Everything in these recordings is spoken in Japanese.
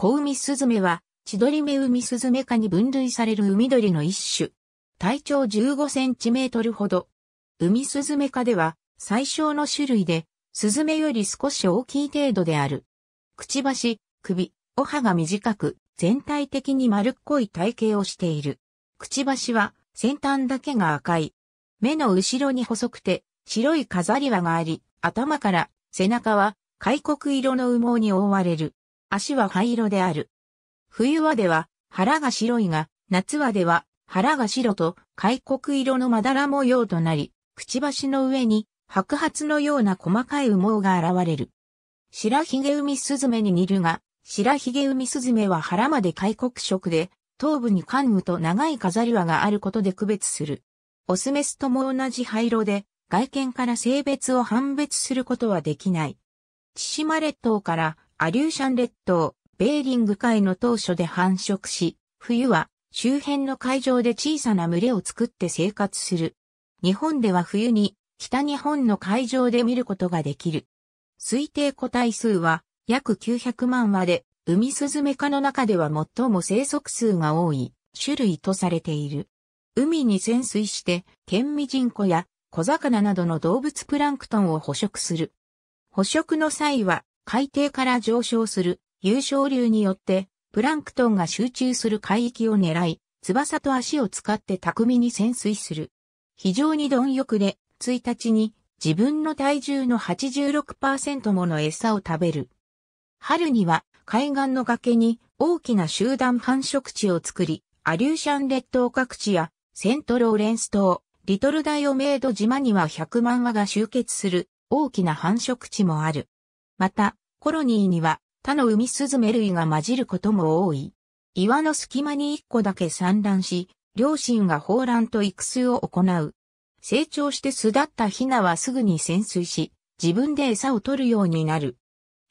小海スズメは、千鳥目海スズメ科に分類される海鳥の一種。体長15センチメートルほど。海スズメ科では、最小の種類で、スズメより少し大きい程度である。くちばし、首、お歯が短く、全体的に丸っこい体型をしている。くちばしは、先端だけが赤い。目の後ろに細くて、白い飾り輪があり、頭から、背中は、開国色の羽毛に覆われる。足は灰色である。冬はでは腹が白いが、夏はでは腹が白と開国色のまだら模様となり、くちばしの上に白髪のような細かい羽毛が現れる。白ひげ海スズメに似るが、白ひげ海スズメは腹まで開国色で、頭部に関羽と長い飾り輪があることで区別する。オスメスとも同じ灰色で、外見から性別を判別することはできない。千島列島からアリューシャン列島、ベーリング海の当初で繁殖し、冬は周辺の海上で小さな群れを作って生活する。日本では冬に北日本の海上で見ることができる。推定個体数は約900万羽で、ウミスズメ科の中では最も生息数が多い種類とされている。海に潜水して、ケンミジンコや小魚などの動物プランクトンを捕食する。捕食の際は海底から上昇する優勝流によってプランクトンが集中する海域を狙い、翼と足を使って巧みに潜水する。非常に貪欲で、1日に自分の体重の86%もの餌を食べる。春には海岸の崖に大きな集団繁殖地を作り、アリューシャン列島各地やセントローレンス島、リトルダイオメイド島には100万羽が集結する大きな繁殖地もある。また、コロニーには他の海スズメ類が混じることも多い。岩の隙間に一個だけ産卵し、両親が放卵と育成を行う。成長して巣立ったヒナはすぐに潜水し、自分で餌を取るようになる。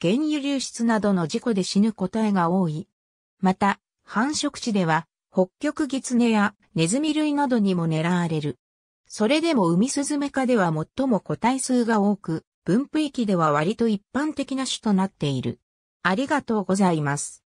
原油流出などの事故で死ぬ個体が多い。また、繁殖地では、北極ギツネやネズミ類などにも狙われる。それでもウミスズメ科では最も個体数が多く、分布域では割と一般的な種となっている。ありがとうございます。